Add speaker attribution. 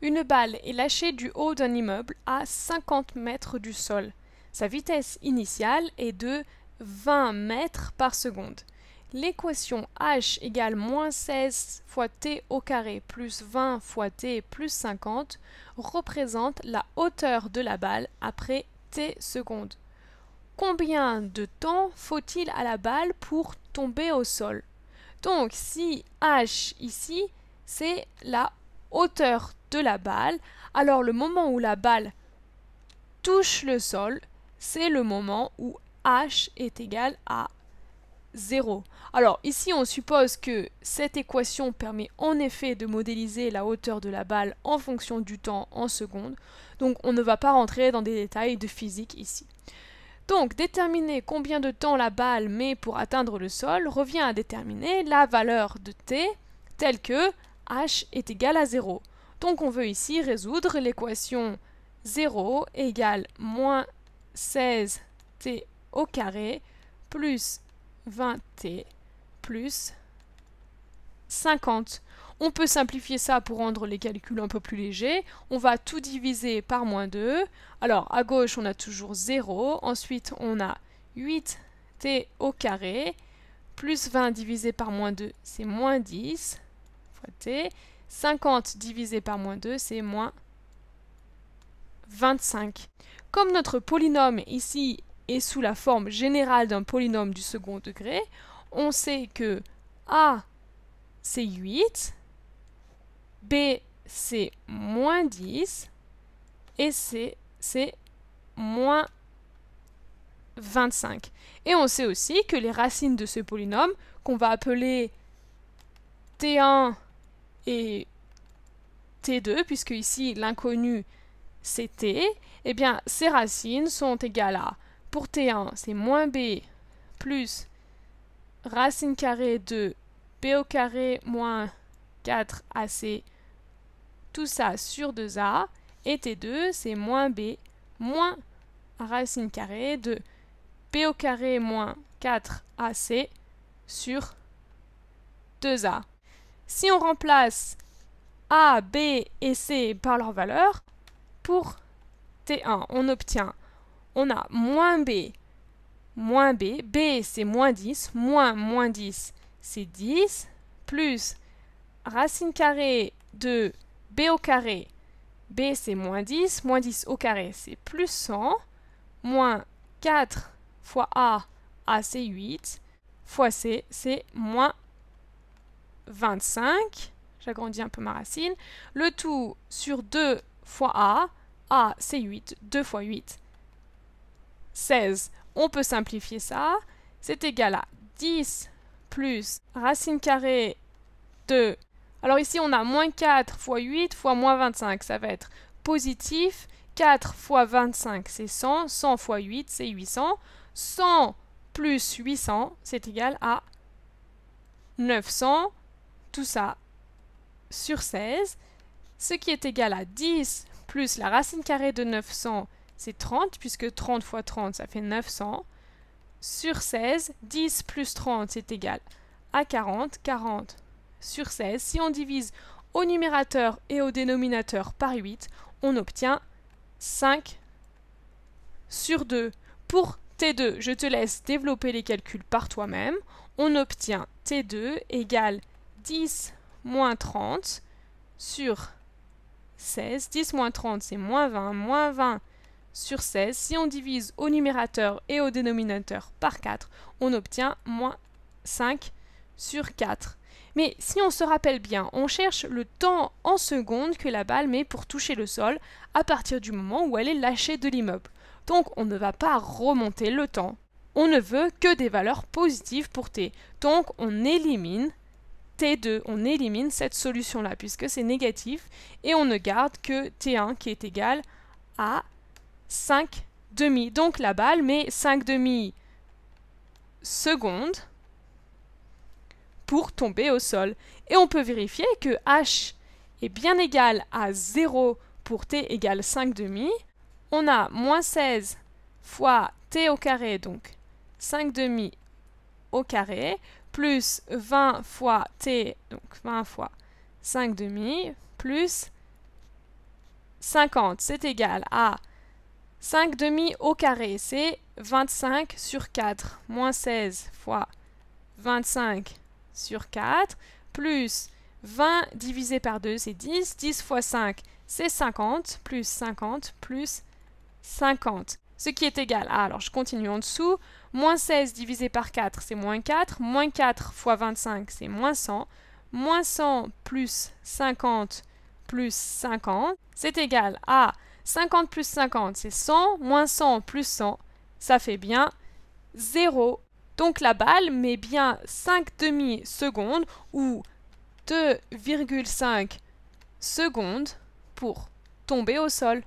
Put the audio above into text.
Speaker 1: Une balle est lâchée du haut d'un immeuble à 50 mètres du sol. Sa vitesse initiale est de 20 mètres par seconde. L'équation h égale moins 16 fois t au carré plus 20 fois t plus 50 représente la hauteur de la balle après t secondes. Combien de temps faut-il à la balle pour tomber au sol Donc si h ici, c'est la hauteur de la balle, alors le moment où la balle touche le sol, c'est le moment où h est égal à 0. Alors ici on suppose que cette équation permet en effet de modéliser la hauteur de la balle en fonction du temps en secondes, donc on ne va pas rentrer dans des détails de physique ici. Donc déterminer combien de temps la balle met pour atteindre le sol revient à déterminer la valeur de t telle que h est égal à 0. Donc on veut ici résoudre l'équation 0 égale moins 16t au carré plus 20t plus 50. On peut simplifier ça pour rendre les calculs un peu plus légers. On va tout diviser par moins 2. Alors, à gauche, on a toujours 0. Ensuite, on a 8t au carré. Plus 20 divisé par moins 2, c'est moins 10. T 50 divisé par moins 2, c'est moins 25. Comme notre polynôme ici est sous la forme générale d'un polynôme du second degré, on sait que A c'est 8, B c'est moins 10 et C c'est moins 25. Et on sait aussi que les racines de ce polynôme, qu'on va appeler T1 et T2, puisque ici l'inconnu c'est T, eh bien ces racines sont égales à, pour T1 c'est moins B plus racine carrée de B au carré moins 4AC, tout ça sur 2A, et T2 c'est moins B moins racine carrée de B au carré moins 4AC sur 2A. Si on remplace A, B et C par leur valeur, pour T1, on obtient, on a moins B, moins B, B c'est moins 10, moins moins 10 c'est 10, plus racine carrée de B au carré, B c'est moins 10, moins 10 au carré c'est plus 100, moins 4 fois A, A c'est 8, fois C c'est moins 25, j'agrandis un peu ma racine, le tout sur 2 fois a, a c'est 8, 2 fois 8, 16. On peut simplifier ça, c'est égal à 10 plus racine carrée de... Alors ici on a moins 4 fois 8 fois moins 25, ça va être positif, 4 fois 25 c'est 100, 100 fois 8 c'est 800, 100 plus 800 c'est égal à 900, tout ça sur 16, ce qui est égal à 10 plus la racine carrée de 900, c'est 30, puisque 30 fois 30, ça fait 900. Sur 16, 10 plus 30, c'est égal à 40. 40 sur 16, si on divise au numérateur et au dénominateur par 8, on obtient 5 sur 2. Pour T2, je te laisse développer les calculs par toi-même. On obtient T2 égale 10 moins 30 sur 16. 10 moins 30, c'est moins 20. Moins 20 sur 16. Si on divise au numérateur et au dénominateur par 4, on obtient moins 5 sur 4. Mais si on se rappelle bien, on cherche le temps en secondes que la balle met pour toucher le sol à partir du moment où elle est lâchée de l'immeuble. Donc on ne va pas remonter le temps. On ne veut que des valeurs positives pour t. Donc on élimine T2. On élimine cette solution-là puisque c'est négatif et on ne garde que T1 qui est égal à 5 demi. Donc la balle met 5 demi secondes pour tomber au sol. Et on peut vérifier que H est bien égal à 0 pour T égale 5 demi. On a moins 16 fois T au carré, donc 5 demi au carré, plus 20 fois t, donc 20 fois 5 demi, plus 50. C'est égal à 5 demi au carré, c'est 25 sur 4, moins 16 fois 25 sur 4, plus 20 divisé par 2, c'est 10, 10 fois 5, c'est 50, plus 50, plus 50 ce qui est égal à, alors je continue en dessous, moins 16 divisé par 4, c'est moins 4, moins 4 fois 25, c'est moins 100, moins 100 plus 50 plus 50, c'est égal à 50 plus 50, c'est 100, moins 100 plus 100, ça fait bien 0. Donc la balle met bien 5 demi secondes ou 2,5 secondes pour tomber au sol.